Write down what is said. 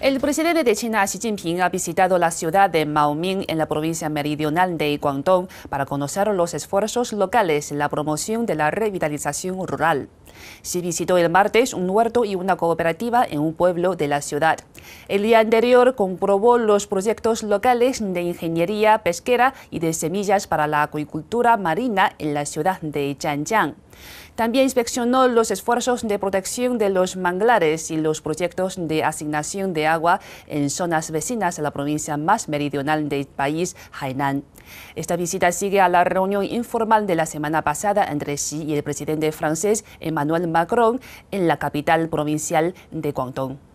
El presidente de China, Xi Jinping, ha visitado la ciudad de Maoming en la provincia meridional de Guangdong para conocer los esfuerzos locales en la promoción de la revitalización rural. Se visitó el martes un huerto y una cooperativa en un pueblo de la ciudad. El día anterior comprobó los proyectos locales de ingeniería pesquera y de semillas para la acuicultura marina en la ciudad de Changjiang. También inspeccionó los esfuerzos de protección de los manglares y los proyectos de asignación de agua en zonas vecinas a la provincia más meridional del país, Hainan. Esta visita sigue a la reunión informal de la semana pasada entre Xi y el presidente francés Emmanuel Manuel Macron en la capital provincial de Guangdong.